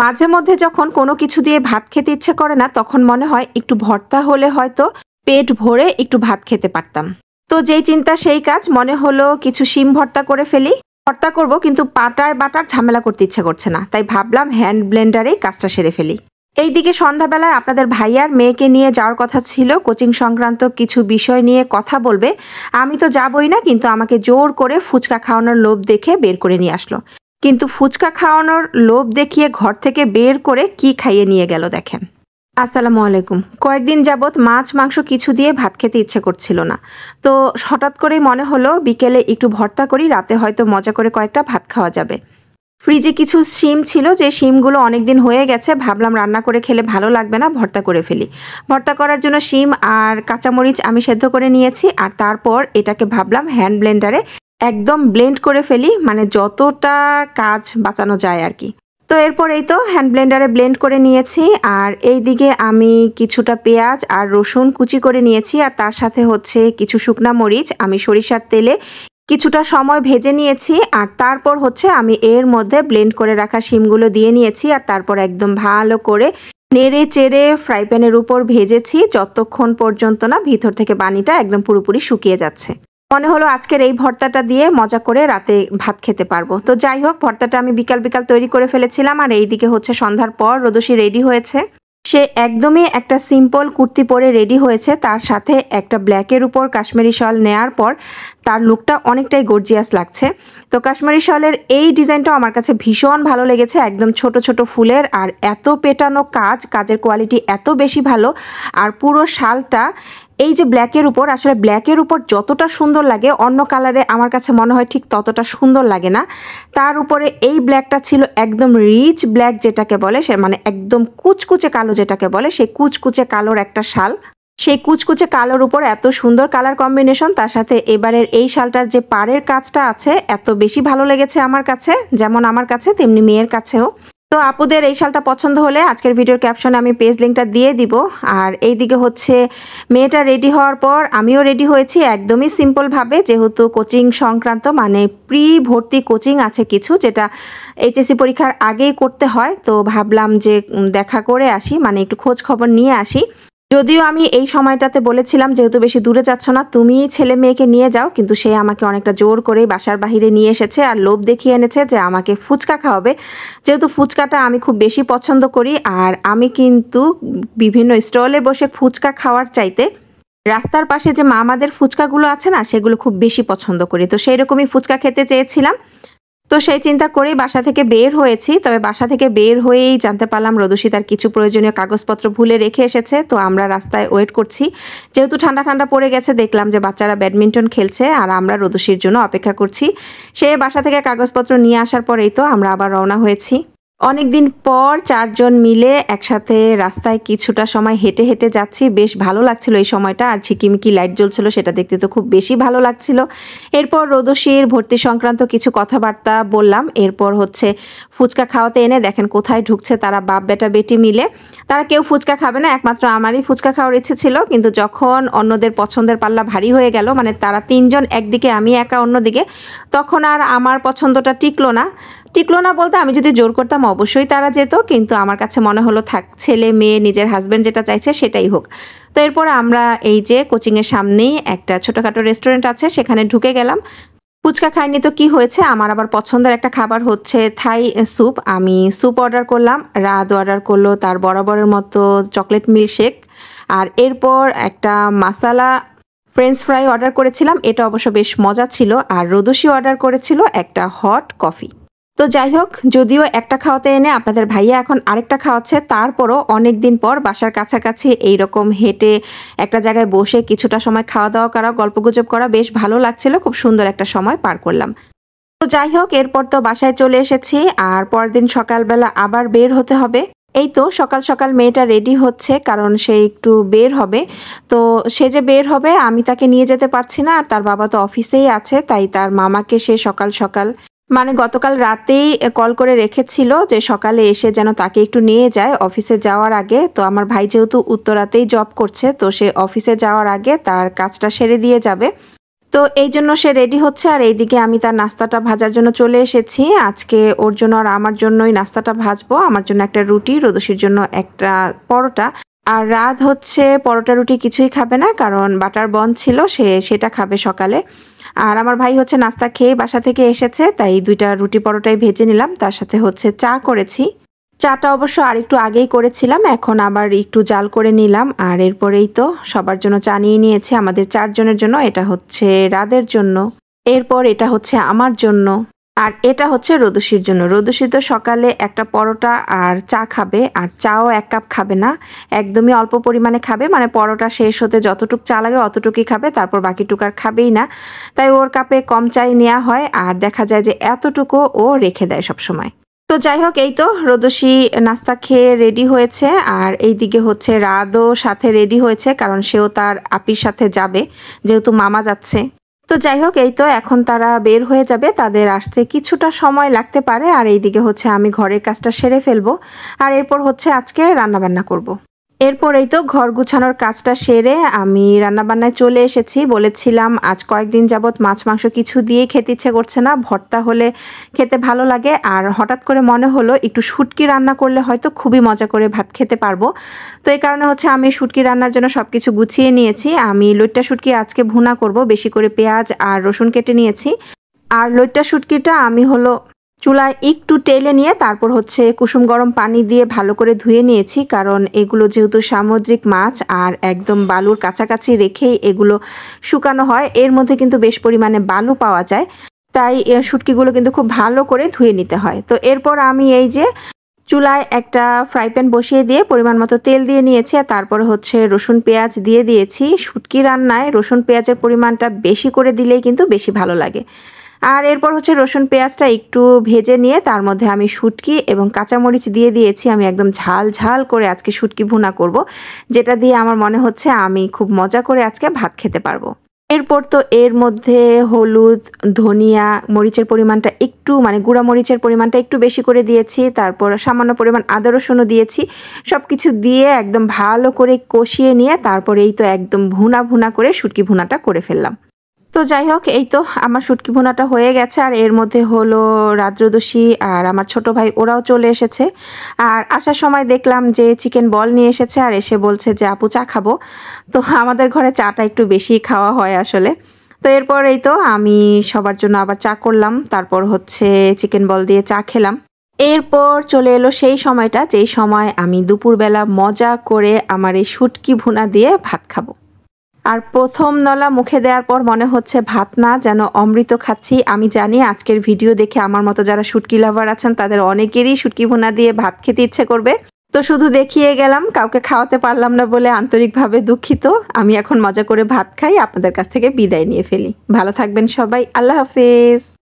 মাঝে মধ্যে যখন কোনো কিছু দিয়ে ভাত খেতে ইচ্ছে করে না তখন মনে হয় একটু ভর্তা হলে হয়তো পেট ভরে একটু ভাত খেতে পারতাম তো যেই চিন্তা সেই কাজ মনে হলো কিছু সিম ভর্তা করে ফেলি ভর্তা করব কিন্তু পাটায় বাটার ঝামেলা করতে ইচ্ছে করছে না তাই ভাবলাম হ্যান্ড ব্লেন্ডারেই কাজটা সেরে ফেলি এইদিকে সন্ধ্যাবেলায় আপনাদের ভাইয়ার মেয়েকে নিয়ে যাওয়ার কথা ছিল কোচিং সংক্রান্ত কিছু বিষয় নিয়ে কথা বলবে আমি তো যাবই না কিন্তু আমাকে জোর করে ফুচকা খাওয়ানোর লোভ দেখে বের করে নিয়ে আসলো কিন্তু ফুচকা খাওয়ানোর লোভ দেখিয়ে ঘর থেকে বের করে কি খাইয়ে নিয়ে গেল দেখেন আসসালামু আলাইকুম কয়েকদিন যাবৎ মাছ মাংস কিছু দিয়ে ভাত খেতে ইচ্ছে করছিল না তো হঠাৎ করেই মনে হলো বিকেলে একটু ভর্তা করি রাতে হয়তো মজা করে কয়েকটা ভাত খাওয়া যাবে ফ্রিজে কিছু শিম ছিল যে শিমগুলো অনেক দিন হয়ে গেছে ভাবলাম রান্না করে খেলে ভালো লাগবে না ভর্তা করে ফেলি ভর্তা করার জন্য শিম আর কাঁচামরিচ আমি সেদ্ধ করে নিয়েছি আর তারপর এটাকে ভাবলাম হ্যান্ড ব্লেন্ডারে একদম ব্লেন্ড করে ফেলি মানে যতটা কাজ বাঁচানো যায় আর কি তো এই তো হ্যান্ড ব্লেন্ডারে ব্লেন্ড করে নিয়েছি আর এই দিকে আমি কিছুটা পেঁয়াজ আর রসুন কুচি করে নিয়েছি আর তার সাথে হচ্ছে কিছু শুকনা মরিচ আমি সরিষার তেলে কিছুটা সময় ভেজে নিয়েছি আর তারপর হচ্ছে আমি এর মধ্যে ব্লেন্ড করে রাখা শিমগুলো দিয়ে নিয়েছি আর তারপর একদম ভালো করে নেড়ে চেড়ে ফ্রাই প্যানের উপর ভেজেছি যতক্ষণ পর্যন্ত না ভিতর থেকে বানিটা একদম পুরোপুরি শুকিয়ে যাচ্ছে মনে হলো আজকের এই ভর্তাটা দিয়ে মজা করে রাতে ভাত খেতে পারবো তো যাই হোক ভর্তাটা আমি বিকাল বিকাল তৈরি করে ফেলেছিলাম আর এইদিকে হচ্ছে সন্ধ্যার পর রোদসী রেডি হয়েছে সে একদমই একটা সিম্পল কুর্তি পরে রেডি হয়েছে তার সাথে একটা ব্ল্যাকের উপর কাশ্মীরি শল নেয়ার পর তার লুকটা অনেকটাই গর্জিয়াস লাগছে তো কাশ্মীরি শলের এই ডিজাইনটাও আমার কাছে ভীষণ ভালো লেগেছে একদম ছোট ছোট ফুলের আর এত পেটানো কাজ কাজের কোয়ালিটি এত বেশি ভালো আর পুরো শালটা এই যে ব্ল্যাকের উপর আসলে ব্ল্যাকের উপর যতটা সুন্দর লাগে অন্য কালারে আমার কাছে মনে হয় ঠিক ততটা সুন্দর লাগে না তার উপরে এই ব্ল্যাকটা ছিল একদম রিচ ব্ল্যাক যেটাকে বলে সে মানে একদম কুচকুচে কালো যেটাকে বলে সেই কুচকুচে কালোর একটা শাল সেই কুচকুচে কালোর উপর এত সুন্দর কালার কম্বিনেশন তার সাথে এবারের এই শালটার যে পাড়ের কাজটা আছে এত বেশি ভালো লেগেছে আমার কাছে যেমন আমার কাছে তেমনি মেয়ের কাছেও তো আপুদের এই শালটা পছন্দ হলে আজকের ভিডিওর ক্যাপশনে আমি পেজ লিঙ্কটা দিয়ে দিব আর এই দিকে হচ্ছে মেয়েটা রেডি হওয়ার পর আমিও রেডি হয়েছি একদমই সিম্পলভাবে যেহেতু কোচিং সংক্রান্ত মানে প্রি ভর্তি কোচিং আছে কিছু যেটা এইচএসসি পরীক্ষার আগেই করতে হয় তো ভাবলাম যে দেখা করে আসি মানে একটু খোঁজ খবর নিয়ে আসি যদিও আমি এই সময়টাতে বলেছিলাম যেহেতু বেশি দূরে যাচ্ছ না তুমি ছেলে মেয়েকে নিয়ে যাও কিন্তু সে আমাকে অনেকটা জোর করে বাসার বাহিরে নিয়ে এসেছে আর লোভ দেখিয়ে এনেছে যে আমাকে ফুচকা খাওয়াবে যেহেতু ফুচকাটা আমি খুব বেশি পছন্দ করি আর আমি কিন্তু বিভিন্ন স্টলে বসে ফুচকা খাওয়ার চাইতে রাস্তার পাশে যে মামাদের ফুচকাগুলো আছে না সেগুলো খুব বেশি পছন্দ করি তো সেই রকমই ফুচকা খেতে চেয়েছিলাম তো সেই চিন্তা করেই বাসা থেকে বের হয়েছি তবে বাসা থেকে বের হয়েই জানতে পারলাম রদুষী তার কিছু প্রয়োজনীয় কাগজপত্র ভুলে রেখে এসেছে তো আমরা রাস্তায় ওয়েট করছি যেহেতু ঠান্ডা ঠান্ডা পড়ে গেছে দেখলাম যে বাচ্চারা ব্যাডমিন্টন খেলছে আর আমরা রদুষীর জন্য অপেক্ষা করছি সে বাসা থেকে কাগজপত্র নিয়ে আসার পরেই তো আমরা আবার রওনা হয়েছি অনেকদিন পর চারজন মিলে একসাথে রাস্তায় কিছুটা সময় হেঁটে হেঁটে যাচ্ছি বেশ ভালো লাগছিল এই সময়টা আর ঝিকিমিকি লাইট জ্বলছিল সেটা দেখতে তো খুব বেশি ভালো লাগছিল এরপর রোদসির ভর্তি সংক্রান্ত কিছু কথাবার্তা বললাম এরপর হচ্ছে ফুচকা খাওয়াতে এনে দেখেন কোথায় ঢুকছে তারা বাপ বেটা বেটি মিলে তারা কেউ ফুচকা খাবে না একমাত্র আমারই ফুচকা খাওয়ার ইচ্ছে ছিল কিন্তু যখন অন্যদের পছন্দের পাল্লা ভারী হয়ে গেল মানে তারা তিনজন একদিকে আমি একা অন্যদিকে তখন আর আমার পছন্দটা টিকলো না টিকলো না বলতে আমি যদি জোর করতাম অবশ্যই তারা যেত কিন্তু আমার কাছে মনে হলো থাক ছেলে মেয়ে নিজের হাজব্যান্ড যেটা চাইছে সেটাই হোক তো এরপর আমরা এই যে কোচিংয়ের সামনেই একটা ছোটোখাটো রেস্টুরেন্ট আছে সেখানে ঢুকে গেলাম ফুচকা খাইনি তো কি হয়েছে আমার আবার পছন্দের একটা খাবার হচ্ছে থাই স্যুপ আমি স্যুপ অর্ডার করলাম রাত অর্ডার করলো তার বরাবরের মতো চকলেট মিল্কশেক আর এরপর একটা মাসালা ফ্রেঞ্চ ফ্রাই অর্ডার করেছিলাম এটা অবশ্য বেশ মজা ছিল আর রোদসি অর্ডার করেছিল একটা হট কফি তো যাই হোক যদিও একটা খাওয়াতে এনে আপনাদের ভাইয়া এখন আরেকটা খাওয়াচ্ছে তারপরও অনেক দিন পর বাসার কাছাকাছি এই রকম হেঁটে একটা জায়গায় বসে কিছুটা সময় খাওয়া দাওয়া করা গল্পগুজব করা বেশ ভালো লাগছিল খুব সুন্দর একটা সময় পার করলাম তো যাই হোক এরপর তো বাসায় চলে এসেছি আর পরদিন সকালবেলা আবার বের হতে হবে এই তো সকাল সকাল মেয়েটা রেডি হচ্ছে কারণ সে একটু বের হবে তো সে যে বের হবে আমি তাকে নিয়ে যেতে পারছি না আর তার বাবা তো অফিসেই আছে তাই তার মামাকে সে সকাল সকাল মানে গতকাল রাতেই কল করে রেখেছিল যে সকালে এসে যেন তাকে একটু নিয়ে যায় অফিসে যাওয়ার আগে তো আমার ভাই যেহেতু উত্তরাতেই জব করছে তো সে অফিসে যাওয়ার আগে তার কাজটা সেরে দিয়ে যাবে তো এই জন্য সে রেডি হচ্ছে আর এইদিকে আমি তার নাস্তাটা ভাজার জন্য চলে এসেছি আজকে ওর জন্য আর আমার জন্যই নাস্তাটা ভাজবো আমার জন্য একটা রুটি রোদসির জন্য একটা পরোটা আর রাত হচ্ছে পরোটা রুটি কিছুই খাবে না কারণ বাটার বন ছিল সে সেটা খাবে সকালে আর আমার ভাই হচ্ছে নাস্তা খেয়ে বাসা থেকে এসেছে তাই দুইটা রুটি পরোটাই ভেজে নিলাম তার সাথে হচ্ছে চা করেছি চাটা অবশ্য আর একটু আগেই করেছিলাম এখন আবার একটু জাল করে নিলাম আর এরপরেই তো সবার জন্য চা নিয়ে নিয়েছি আমাদের চারজনের জন্য এটা হচ্ছে রাদের জন্য এরপর এটা হচ্ছে আমার জন্য আর এটা হচ্ছে রোদুষির জন্য রোদুষি তো সকালে একটা পরোটা আর চা খাবে আর চাও এক কাপ খাবে না একদমই অল্প পরিমাণে খাবে মানে পরোটা শেষ হতে যতটুক চা লাগে অতটুকুই খাবে তারপর বাকিটুক আর খাবেই না তাই ওর কাপে কম চাই নেওয়া হয় আর দেখা যায় যে এতটুকু ও রেখে দেয় সবসময় তো যাই হোক এই তো রোদসী নাস্তা খেয়ে রেডি হয়েছে আর এই দিকে হচ্ছে রাদও সাথে রেডি হয়েছে কারণ সেও তার আপির সাথে যাবে যেহেতু মামা যাচ্ছে তো যাই হোক এই তো এখন তারা বের হয়ে যাবে তাদের আসতে কিছুটা সময় লাগতে পারে আর এইদিকে হচ্ছে আমি ঘরের কাজটা সেরে ফেলবো আর এরপর হচ্ছে আজকে রান্নাবান্না করব। এরপরেই তো ঘর গুছানোর কাজটা সেরে আমি রান্নাবান্নায় চলে এসেছি বলেছিলাম আজ কয়েকদিন যাবৎ মাছ মাংস কিছু দিয়ে খেতে ইচ্ছে করছে না ভর্তা হলে খেতে ভালো লাগে আর হঠাৎ করে মনে হলো একটু সুটকি রান্না করলে হয়তো খুবই মজা করে ভাত খেতে পারবো তো এই কারণে হচ্ছে আমি সুটকি রান্নার জন্য সব কিছু গুছিয়ে নিয়েছি আমি লইট্টা শুটকি আজকে ভুনা করব বেশি করে পেঁয়াজ আর রসুন কেটে নিয়েছি আর লইট্টা শুটকিটা আমি হলো চুলায় একটু টেলে নিয়ে তারপর হচ্ছে কুসুম গরম পানি দিয়ে ভালো করে ধুয়ে নিয়েছি কারণ এগুলো যেহেতু সামুদ্রিক মাছ আর একদম বালুর কাছাকাছি রেখেই এগুলো শুকানো হয় এর মধ্যে কিন্তু বেশ পরিমাণে বালু পাওয়া যায় তাই শুটকিগুলো কিন্তু খুব ভালো করে ধুয়ে নিতে হয় তো এরপর আমি এই যে চুলায় একটা ফ্রাই প্যান বসিয়ে দিয়ে পরিমাণ মতো তেল দিয়ে নিয়েছি আর তারপরে হচ্ছে রসুন পেঁয়াজ দিয়ে দিয়েছি শুটকি রান্নায় রসুন পেঁয়াজের পরিমাণটা বেশি করে দিলেই কিন্তু বেশি ভালো লাগে আর এরপর হচ্ছে রসুন পেঁয়াজটা একটু ভেজে নিয়ে তার মধ্যে আমি শুটকি এবং কাঁচামরিচ দিয়ে দিয়েছি আমি একদম ঝাল ঝাল করে আজকে শুটকি ভুনা করব যেটা দিয়ে আমার মনে হচ্ছে আমি খুব মজা করে আজকে ভাত খেতে পারবো এরপর তো এর মধ্যে হলুদ ধনিয়া মরিচের পরিমাণটা একটু মানে গুঁড়া মরিচের পরিমাণটা একটু বেশি করে দিয়েছি তারপর সামান্য পরিমাণ আদা রসুনও দিয়েছি সব কিছু দিয়ে একদম ভালো করে কষিয়ে নিয়ে তারপর এই তো একদম ভুনা ভুনা করে শুটকি ভুনাটা করে ফেললাম তো যাই হোক এই তো আমার শুটকি ভোনাটা হয়ে গেছে আর এর মধ্যে হলো রাদ্রদোষী আর আমার ছোট ভাই ওরাও চলে এসেছে আর আসার সময় দেখলাম যে চিকেন বল নিয়ে এসেছে আর এসে বলছে যে আপু চা খাবো তো আমাদের ঘরে চাটা একটু বেশি খাওয়া হয় আসলে তো এরপর এই তো আমি সবার জন্য আবার চা করলাম তারপর হচ্ছে চিকেন বল দিয়ে চা খেলাম এরপর চলে এলো সেই সময়টা যেই সময় আমি দুপুরবেলা মজা করে আমার এই শুটকি ভুনা দিয়ে ভাত খাবো আর প্রথম নলা মুখে দেওয়ার পর মনে হচ্ছে ভাত না যেন অমৃত খাচ্ছি আমি জানি আজকের ভিডিও দেখে আমার মতো যারা শুটকি লাভার আছেন তাদের অনেকেরই শুটকি ভুনা দিয়ে ভাত খেতে ইচ্ছে করবে তো শুধু দেখিয়ে গেলাম কাউকে খাওয়াতে পারলাম না বলে আন্তরিকভাবে দুঃখিত আমি এখন মজা করে ভাত খাই আপনাদের কাছ থেকে বিদায় নিয়ে ফেলি ভালো থাকবেন সবাই আল্লাহ হাফেজ